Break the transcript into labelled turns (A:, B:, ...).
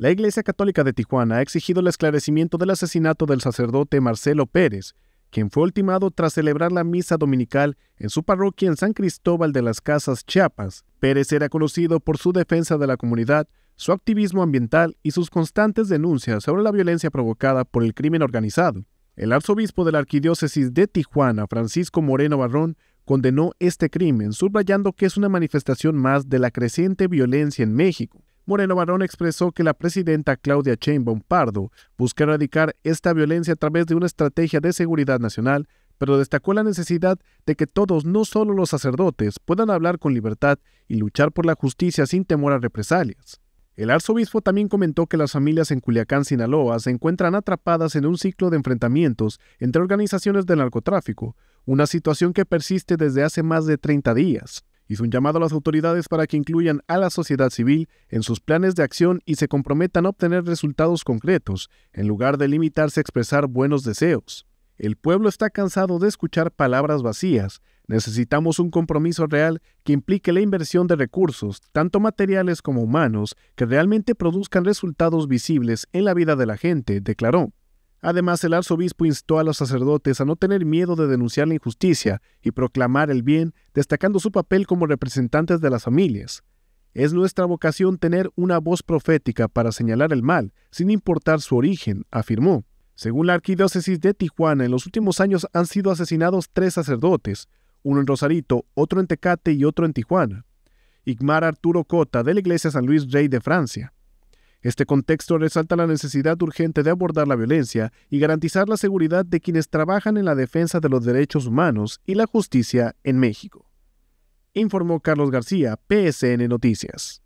A: La Iglesia Católica de Tijuana ha exigido el esclarecimiento del asesinato del sacerdote Marcelo Pérez, quien fue ultimado tras celebrar la misa dominical en su parroquia en San Cristóbal de las Casas, Chiapas. Pérez era conocido por su defensa de la comunidad, su activismo ambiental y sus constantes denuncias sobre la violencia provocada por el crimen organizado. El arzobispo de la Arquidiócesis de Tijuana, Francisco Moreno Barrón, condenó este crimen, subrayando que es una manifestación más de la creciente violencia en México. Moreno Barón expresó que la presidenta Claudia Sheinbaum Pardo busca erradicar esta violencia a través de una estrategia de seguridad nacional, pero destacó la necesidad de que todos, no solo los sacerdotes, puedan hablar con libertad y luchar por la justicia sin temor a represalias. El arzobispo también comentó que las familias en Culiacán, Sinaloa, se encuentran atrapadas en un ciclo de enfrentamientos entre organizaciones del narcotráfico, una situación que persiste desde hace más de 30 días hizo un llamado a las autoridades para que incluyan a la sociedad civil en sus planes de acción y se comprometan a obtener resultados concretos, en lugar de limitarse a expresar buenos deseos. El pueblo está cansado de escuchar palabras vacías, necesitamos un compromiso real que implique la inversión de recursos, tanto materiales como humanos, que realmente produzcan resultados visibles en la vida de la gente, declaró. Además, el arzobispo instó a los sacerdotes a no tener miedo de denunciar la injusticia y proclamar el bien, destacando su papel como representantes de las familias. Es nuestra vocación tener una voz profética para señalar el mal, sin importar su origen, afirmó. Según la Arquidiócesis de Tijuana, en los últimos años han sido asesinados tres sacerdotes, uno en Rosarito, otro en Tecate y otro en Tijuana. Igmar Arturo Cota, de la Iglesia San Luis Rey de Francia. Este contexto resalta la necesidad urgente de abordar la violencia y garantizar la seguridad de quienes trabajan en la defensa de los derechos humanos y la justicia en México. Informó Carlos García, PSN Noticias.